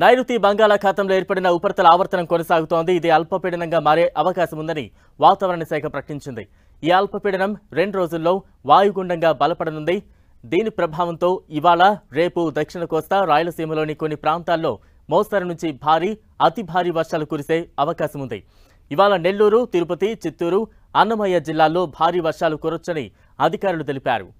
నైరుతి బంగాళాఖాతంలో ఏర్పడిన ఉపరితల ఆవర్తనం కొనసాగుతోంది ఇది అల్పపీడనంగా మారే అవకాశం ఉందని వాతావరణ శాఖ ప్రకటించింది ఈ అల్పపీడనం రెండు రోజుల్లో వాయుగుండంగా బలపడనుంది దీని ప్రభావంతో ఇవాళ రేపు దక్షిణ కోస్తా రాయలసీమలోని కొన్ని ప్రాంతాల్లో మోస్తరు నుంచి భారీ అతి భారీ వర్షాలు కురిసే అవకాశం ఉంది ఇవాళ నెల్లూరు తిరుపతి చిత్తూరు అన్నమయ్య జిల్లాల్లో భారీ వర్షాలు కురొచ్చని అధికారులు తెలిపారు